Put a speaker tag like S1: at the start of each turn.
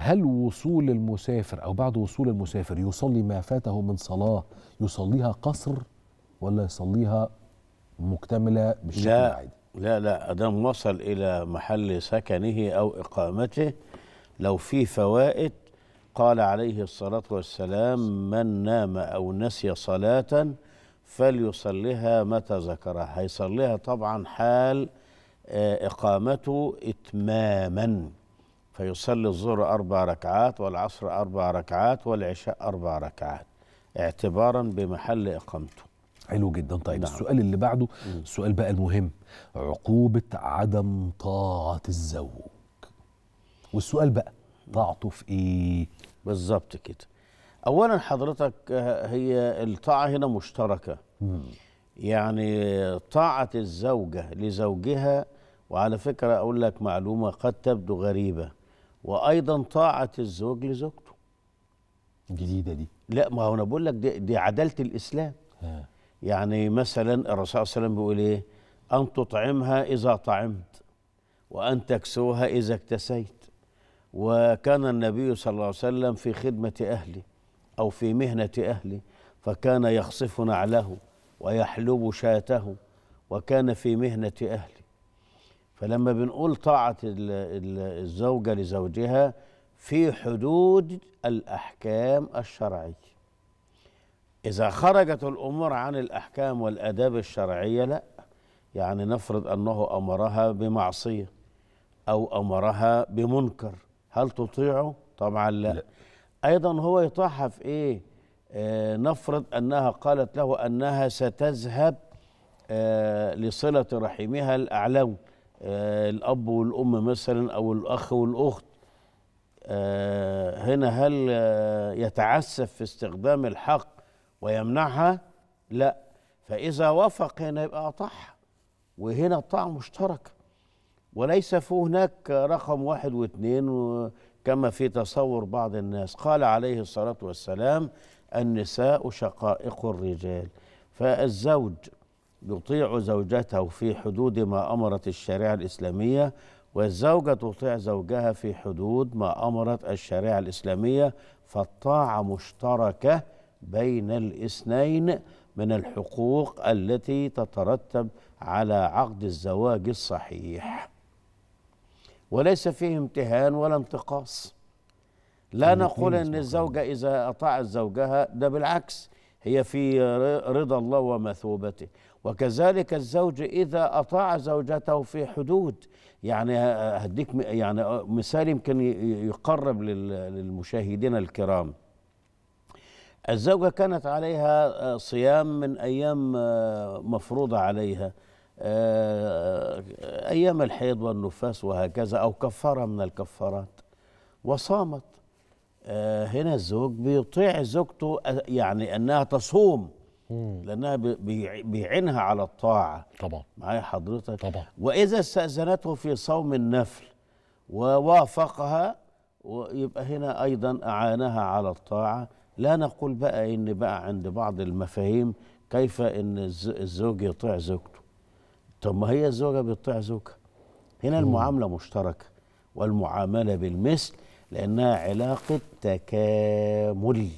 S1: هل وصول المسافر أو بعد وصول المسافر يصلي ما فاته من صلاة يصليها قصر ولا يصليها مكتملة بالشكل العادي لا لا أدام وصل إلى محل سكنه أو إقامته لو في فوائد قال عليه الصلاة والسلام من نام أو نسي صلاة فليصليها متى ذكرها هيصليها طبعا حال آه، إقامته إتماما فيصلي الظهر أربع ركعات والعصر أربع ركعات والعشاء أربع ركعات اعتبارا بمحل إقامته حلو جدا طيب نعم. السؤال اللي بعده السؤال بقى المهم عقوبة عدم طاعة الزوج والسؤال بقى طاعته في إيه بالظبط كده أولا حضرتك هي الطاعة هنا مشتركة مم. يعني طاعة الزوجة لزوجها وعلى فكرة أقول لك معلومة قد تبدو غريبة وايضا طاعه الزوج لزوجته جديده دي لا ما هو انا بقول لك دي, دي عداله الاسلام ها. يعني مثلا الرسول صلى الله عليه وسلم بيقول ايه ان تطعمها اذا طعمت وان تكسوها اذا اكتسيت وكان النبي صلى الله عليه وسلم في خدمه اهله او في مهنه اهله فكان يخصف نعله ويحلب شاته وكان في مهنه اهله فلما بنقول طاعة الزوجة لزوجها في حدود الأحكام الشرعية إذا خرجت الأمور عن الأحكام والأداب الشرعية لا يعني نفرض أنه أمرها بمعصية أو أمرها بمنكر هل تطيعه؟ طبعا لا, لا. أيضا هو يطاعها في إيه؟ آه نفرض أنها قالت له أنها ستذهب آه لصلة رحمها الأعلون آه، الاب والام مثلا او الاخ والاخت آه، هنا هل آه، يتعسف في استخدام الحق ويمنعها لا فاذا وافق هنا يبقى اطاعها وهنا الطاعه مشتركه وليس في هناك رقم واحد واثنين كما في تصور بعض الناس قال عليه الصلاه والسلام النساء شقائق الرجال فالزوج يطيع زوجته في حدود ما أمرت الشريعة الإسلامية والزوجة تطيع زوجها في حدود ما أمرت الشريعة الإسلامية فالطاعة مشتركة بين الاثنين من الحقوق التي تترتب على عقد الزواج الصحيح وليس فيه امتهان ولا انتقاص لا نقول ان الزوجه اذا اطاعت زوجها ده بالعكس هي في رضا الله ومثوبته وكذلك الزوج إذا أطاع زوجته في حدود يعني هديك يعني مثال يمكن يقرب للمشاهدين الكرام الزوجة كانت عليها صيام من أيام مفروضة عليها آه، أيام الحيض والنفاس وهكذا أو كفارة من الكفارات وصامت آه، هنا الزوج بيطيع زوجته آه، يعني انها تصوم لانها بيعينها على الطاعه طبعا معايا حضرتك طبعا واذا استاذنته في صوم النفل ووافقها ويبقى هنا ايضا اعانها على الطاعه لا نقول بقى ان بقى عند بعض المفاهيم كيف ان الزوج يطيع زوجته طب ما هي الزوجه بتطيع زوجها هنا المعامله مشتركه والمعامله بالمثل لأنها علاقة تكامل